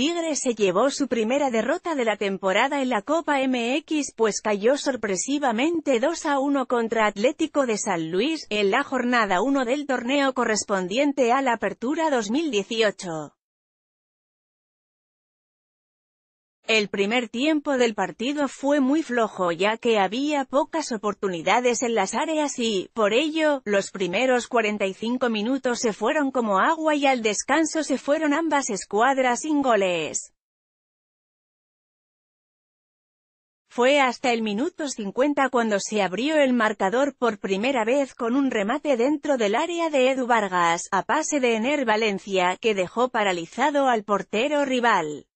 Tigre se llevó su primera derrota de la temporada en la Copa MX pues cayó sorpresivamente 2 a 1 contra Atlético de San Luis, en la jornada 1 del torneo correspondiente a la Apertura 2018. El primer tiempo del partido fue muy flojo ya que había pocas oportunidades en las áreas y, por ello, los primeros 45 minutos se fueron como agua y al descanso se fueron ambas escuadras sin goles. Fue hasta el minuto 50 cuando se abrió el marcador por primera vez con un remate dentro del área de Edu Vargas, a pase de Ener Valencia, que dejó paralizado al portero rival.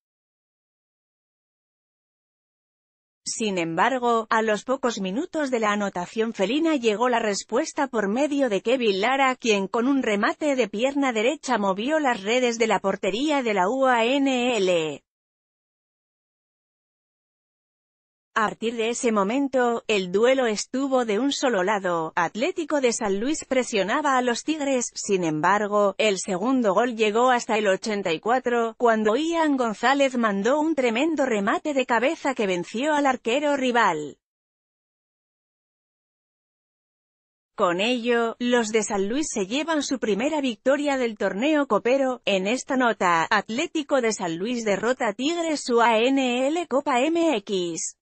Sin embargo, a los pocos minutos de la anotación felina llegó la respuesta por medio de Kevin Lara, quien con un remate de pierna derecha movió las redes de la portería de la UANL. A partir de ese momento, el duelo estuvo de un solo lado, Atlético de San Luis presionaba a los Tigres, sin embargo, el segundo gol llegó hasta el 84, cuando Ian González mandó un tremendo remate de cabeza que venció al arquero rival. Con ello, los de San Luis se llevan su primera victoria del torneo copero. En esta nota, Atlético de San Luis derrota a Tigres su ANL Copa MX.